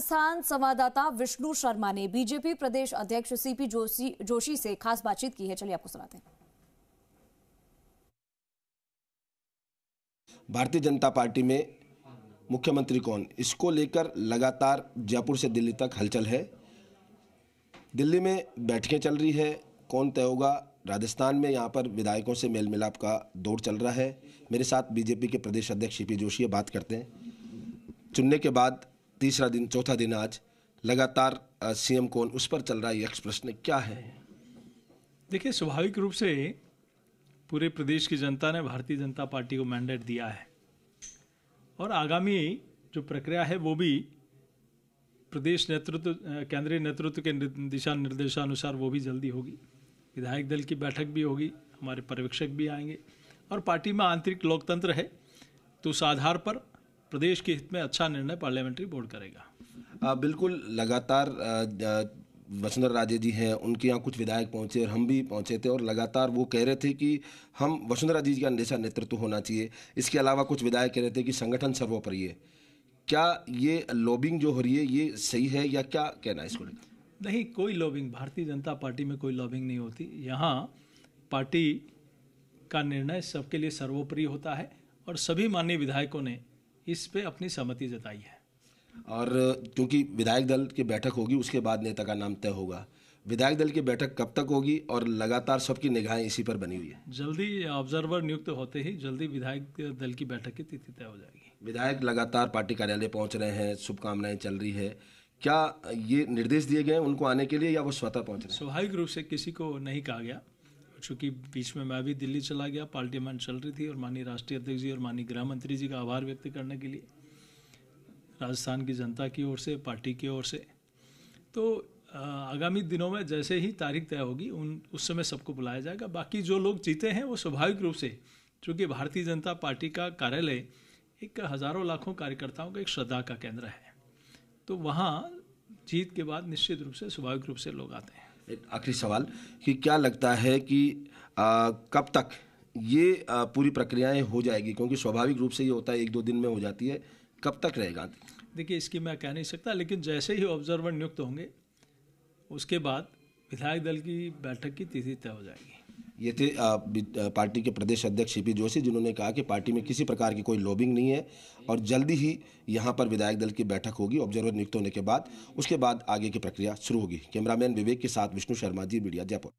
राजस्थान संवाददाता विष्णु शर्मा ने बीजेपी प्रदेश अध्यक्ष सीपी जोशी जोशी से खास बातचीत की है चलिए आपको सुनाते हैं भारतीय जनता पार्टी में मुख्यमंत्री कौन इसको लेकर लगातार जयपुर से दिल्ली तक हलचल है दिल्ली में बैठकें चल रही है कौन तय होगा राजस्थान में यहाँ पर विधायकों से मेल मिलाप का दौर चल रहा है मेरे साथ बीजेपी के प्रदेश अध्यक्ष सीपी जोशी बात करते हैं चुनने के बाद तीसरा दिन चौथा दिन आज लगातार सीएम कौन उस पर चल रहा है यक्ष प्रश्न क्या है देखिए स्वाभाविक रूप से पूरे प्रदेश की जनता ने भारतीय जनता पार्टी को मैंडेट दिया है और आगामी जो प्रक्रिया है वो भी प्रदेश नेतृत्व केंद्रीय नेतृत्व के दिशा निर्देशानुसार वो भी जल्दी होगी विधायक दल की बैठक भी होगी हमारे पर्यवेक्षक भी आएंगे और पार्टी में आंतरिक लोकतंत्र है तो उस आधार पर प्रदेश के हित में अच्छा निर्णय पार्लियामेंट्री बोर्ड करेगा आ, बिल्कुल लगातार वसुंधरा राजे जी हैं उनके यहाँ कुछ विधायक पहुँचे और हम भी पहुँचे थे और लगातार वो कह रहे थे कि हम वसुंधरा जी का जैसा नेतृत्व होना चाहिए इसके अलावा कुछ विधायक कह रहे थे कि संगठन सर्वोपरि है क्या ये लॉबिंग जो हो रही है ये सही है या क्या कहना है इसको लेकर नहीं कोई लॉबिंग भारतीय जनता पार्टी में कोई लॉबिंग नहीं होती यहाँ पार्टी का निर्णय सबके लिए सर्वोपरि होता है और सभी माननीय विधायकों ने इस पे अपनी सहमति जताई है और क्योंकि विधायक दल की बैठक होगी उसके बाद नेता का नाम तय होगा विधायक दल की बैठक कब तक होगी और लगातार सबकी निगाहें इसी पर बनी हुई है जल्दी ऑब्जर्वर नियुक्त होते ही जल्दी विधायक दल की बैठक की तिथि तय हो जाएगी विधायक लगातार पार्टी कार्यालय पहुंच रहे हैं शुभकामनाएं चल रही है क्या ये निर्देश दिए गए उनको आने के लिए या वो स्वतः पहुंच रहे हैं स्वाभाविक रूप से किसी को नहीं कहा गया चूँकि बीच में मैं भी दिल्ली चला गया पार्लियामेंट चल रही थी और माननीय राष्ट्रीय अध्यक्ष जी और माननीय गृह मंत्री जी का आभार व्यक्त करने के लिए राजस्थान की जनता की ओर से पार्टी की ओर से तो आगामी दिनों में जैसे ही तारीख तय होगी उन उस समय सबको बुलाया जाएगा बाकी जो लोग जीते हैं वो स्वाभाविक रूप से चूँकि भारतीय जनता पार्टी का कार्यालय एक हज़ारों लाखों कार्यकर्ताओं का एक श्रद्धा का केंद्र है तो वहाँ जीत के बाद निश्चित रूप से स्वाभाविक रूप से लोग आते हैं आखिरी सवाल कि क्या लगता है कि आ, कब तक ये आ, पूरी प्रक्रियाएं हो जाएगी क्योंकि स्वाभाविक रूप से ये होता है एक दो दिन में हो जाती है कब तक रहेगा देखिए इसकी मैं कह नहीं सकता लेकिन जैसे ही ऑब्जर्वर नियुक्त होंगे उसके बाद विधायक दल की बैठक की तिथि तय हो जाएगी ये थे पार्टी के प्रदेश अध्यक्ष सी जोशी जिन्होंने कहा कि पार्टी में किसी प्रकार की कोई लॉबिंग नहीं है और जल्दी ही यहाँ पर विधायक दल की बैठक होगी ऑब्जर्वर नियुक्त होने के बाद उसके बाद आगे की प्रक्रिया शुरू होगी कैमरामैन विवेक के साथ विष्णु शर्मा जी मीडिया जयपुर